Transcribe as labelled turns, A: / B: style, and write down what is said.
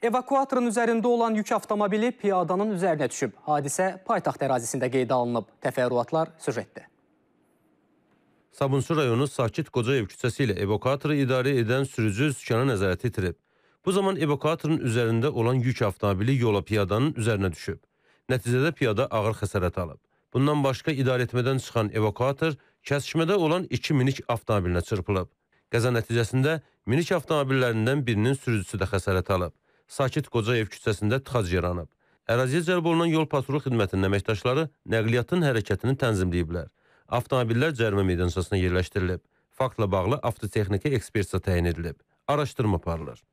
A: Evakuatorun üzərində olan yük avtomobili piyadanın üzərinə düşüb. Hadisə paytaxt ərazisində qeydə alınıb. Təfərrüatlar süjetdə.
B: Sabunçu rayonu Sakit Qocaev küçəsi ilə evakuatoru idarə edən sürücü sükanı nəzarət itirib. Bu zaman evakuatorun üzərində olan yük avtomobili yola piyadanın üzərinə düşüb. Nəticədə piyada ağır xəsarət alıb. Bundan başqa idarəetmədən çıxan evakuator kəsişmədə olan iki minik avtomobilinə çırpılıb. Qəza nəticəsində minik avtomobillərindən birinin sürücüsü də xəsarət alıb. Sakit Qocayev küçəsində tıxac yaranıb. Əraziyə cəlb olunan yol patrul xidmətinin əməkdaşları nəqliyyatın hərəkətini tənzimləyiblər. Avtomobillər cərimə meydançasına yerləşdirilib. Faktla bağlı avtotexniki ekspertiza təyin edilib. Araşdırma aparılır.